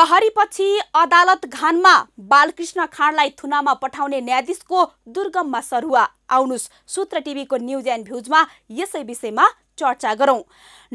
प्रहरीपछि अदालत घानमा बालकृष्ण खाँडलाई थुनामा पठाउने न्यायाधीशको दुर्गममा सरुवा आउनुहोस् सूत्र टिभीको न्युज एन्ड भ्युजमा यसै विषयमा चर्चा गरौँ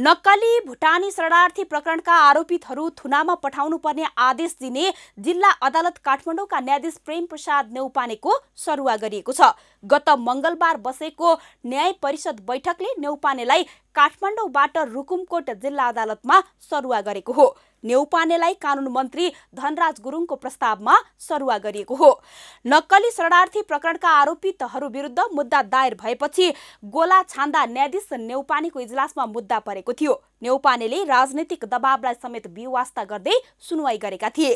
नक्कली भुटानी शरणार्थी प्रकरणका आरोपितहरू थुनामा पठाउनु पर्ने आदेश दिने जिल्ला अदालत काठमाडौँका न्यायाधीश प्रेम प्रसाद नेौपानेको सरुवा गरिएको छ गत मङ्गलबार बसेको न्याय परिषद बैठकले नेौपानेलाई काठमाडौँबाट रुकुमकोट जिल्ला अदालतमा सरुवा गरेको हो नेउपानेलाई कानुन मन्त्री धनराज गुरुङको प्रस्तावमा सरुवा गरिएको हो नक्कली शरणार्थी प्रकरणका आरोपितहरू विरुद्ध मुद्दा दायर भएपछि गोला छान्दा न्यायाधीश नेउपानेको इजलासमा मुद्दा परेको थियो नेउपानेले राजनैतिक दबावलाई समेत बेवास्ता गर्दै सुनवाई गरेका थिए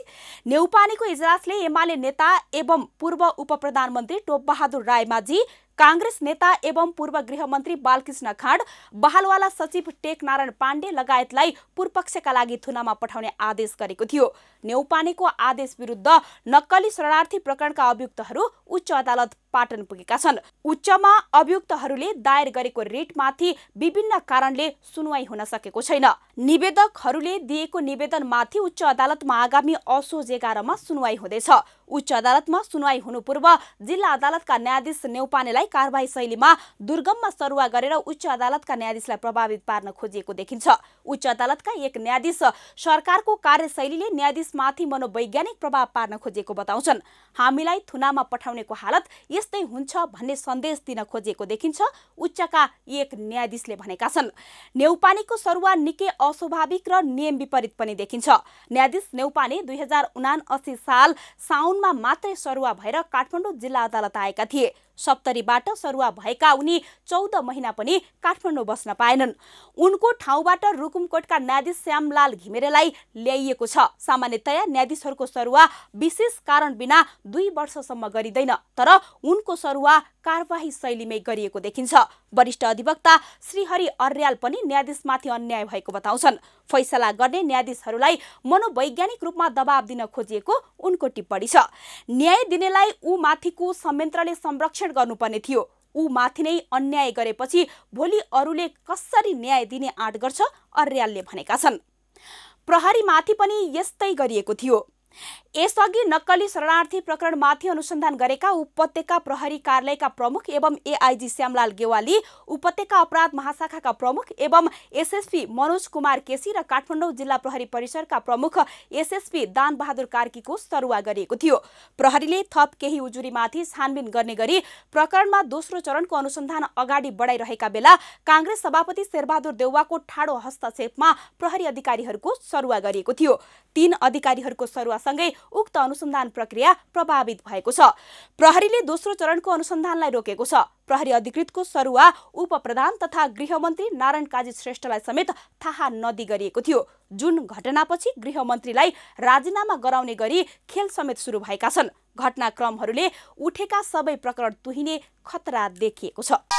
नेउपानेको इजलासले एमाले नेता एवं पूर्व उप प्रधानमन्त्री टोपबहादुर रायमाझी काङ्ग्रेस नेता एवं पूर्व गृहमन्त्री बालकृष्ण खाँड बहालवाला सचिव टेकनारायण पाण्डे लगायतलाई पूर्वपक्षका लागि थुनामा पठाउने आदेश गरेको थियो नेउपानेको आदेश विरुद्ध नक्कली शरणार्थी प्रकरणका अभियुक्तहरू उच्च अदालत पाटन पुगेका छन् उच्चमा अभियुक्तहरूले दायर गरेको रिटमाथि विभिन्न कारणले सुनवाई हुन सके सकेको छैन निवेदकहरूले दिएको निवेदनमाथि उच्च अदालतमा आगामी असोज एघारमा सुनवाई हुँदैछ उच्च अदालतमा सुनवाई हुनु पूर्व जिल्ला अदालतका न्यायाधीश नेउपानेलाई कारवाही शैलीमा दुर्गममा सरुवा गरेर उच्च अदालतका न्यायाधीशलाई प्रभावित पार्न खोजिएको देखिन्छ उच्च अदालतका एक न्यायाधीश सरकारको कार्यशैलीले न्यायाधीशमाथि मनोवैज्ञानिक प्रभाव पार्न खोजिएको बताउँछन् हामीलाई थुनामा पठाउनेको हालत यस्तै हुन्छ भन्ने सन्देश दिन खोजिएको देखिन्छ उच्चका एक न्यायाधीशले भनेका छन् नेउपानेको सरुवा निकै अस्वाभाविक र नियम विपरीत पनि देखिन्छ न्यायाधीश नेउपाने दुई हजार उनासी साल साउनमा मात्रै सरुवा भएर काठमाडौँ जिल्ला अदालत आएका थिए सप्तरीबाट सरुवा भएका उनी चौध महिना पनि काठमाडौँ बस्न पाएनन् उनको ठाउँबाट रुकुमकोटका न्यायाधीश श्यामलाल घिमिरेलाई ल्याइएको छ सामान्यतया न्यायाधीशहरूको सरुवा विशेष कारण बिना दुई वर्षसम्म गरिँदैन तर उनको सरुवा कारवाही शैलीमै गरिएको देखिन्छ वरिष्ठ अधिवक्ता श्रीहरि अर्याल पनि न्यायाधीशमाथि अन्याय भएको बताउँछन् फैसला गर्ने न्यायाधीशहरूलाई मनोवैज्ञानिक रूपमा दबाब दिन खोजिएको उनको टिप्पणी छ न्याय दिनेलाई ऊ माथिको संयन्त्रले संरक्षण विश्लेषण गर्नुपर्ने थियो ऊ माथि नै अन्याय गरेपछि भोलि अरूले कसरी न्याय दिने आँट गर्छ अर्यालले भनेका छन् प्रहरीमाथि पनि यस्तै गरिएको थियो यसअघि नक्कली शरणार्थी प्रकरणमाथि अनुसन्धान गरेका उपत्यका प्रहरी कार्यालयका प्रमुख एवं एआइजी श्यामलाल गेवाली उपत्यका अपराध महाशाखाका प्रमुख एवं एसएसपी मनोज कुमार केसी र काठमाडौँ जिल्ला प्रहरी परिसरका प्रमुख एसएसपी दान बहादुर कार्कीको सरुवा गरिएको थियो प्रहरीले थप केही उजुरीमाथि छानबिन गर्ने गरी प्रकरणमा दोस्रो चरणको अनुसन्धान अगाडि बढाइरहेका बेला काङ्ग्रेस सभापति शेरबहादुर देउवाको ठाडो हस्तक्षेपमा प्रहरी अधिकारीहरूको सरुवा गरिएको थियो तीन अधिकारीहरूको सरुवासँगै उक्त अनुसन्धान प्रक्रिया प्रभावित भएको छ प्रहरीले दोस्रो चरणको अनुसन्धानलाई रोकेको छ प्रहरी अधिकृतको सरुवा उप प्रधान तथा गृहमन्त्री नारायण काजी श्रेष्ठलाई समेत थाहा नदी गरिएको थियो जुन घटनापछि गृहमन्त्रीलाई राजीनामा गराउने गरी खेल समेत सुरु भएका छन् घटनाक्रमहरूले उठेका सबै प्रकरण तुहिने खतरा देखिएको छ